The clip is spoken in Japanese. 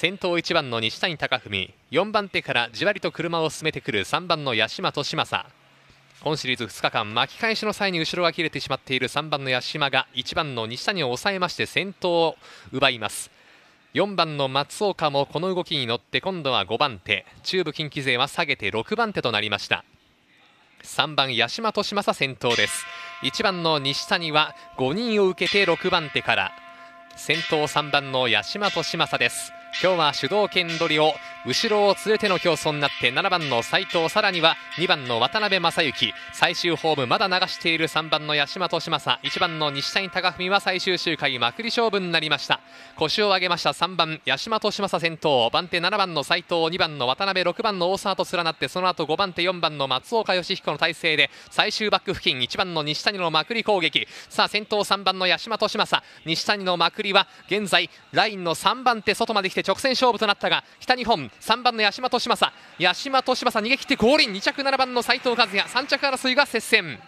先頭1番の西谷隆文4番手からじわりと車を進めてくる3番の八島利正今シリーズ2日間巻き返しの際に後ろが切れてしまっている3番の八島が1番の西谷を抑えまして先頭を奪います4番の松岡もこの動きに乗って今度は5番手中部近畿勢は下げて6番手となりました3番八島利正先頭です1番の西谷は5人を受けて6番手から先頭3番の八島利正です今日は主導権取りを後ろを連れての競争になって7番の斉藤さらには2番の渡辺正行最終ホームまだ流している3番の八島利政1番の西谷貴文は最終周回まくり勝負になりました腰を上げました3番八島利政先頭番手7番の斉藤2番の渡辺6番の大沢と連なってその後5番手4番の松岡義彦の体勢で最終バック付近1番の西谷のまくり攻撃さあ先頭3番の八島利政西谷のまくりは現在ラインの3番手外まで来てして直線勝負となったが北日本3番の八島利正八島利正逃げ切って降臨2着7番の斉藤和也3着争いが接戦。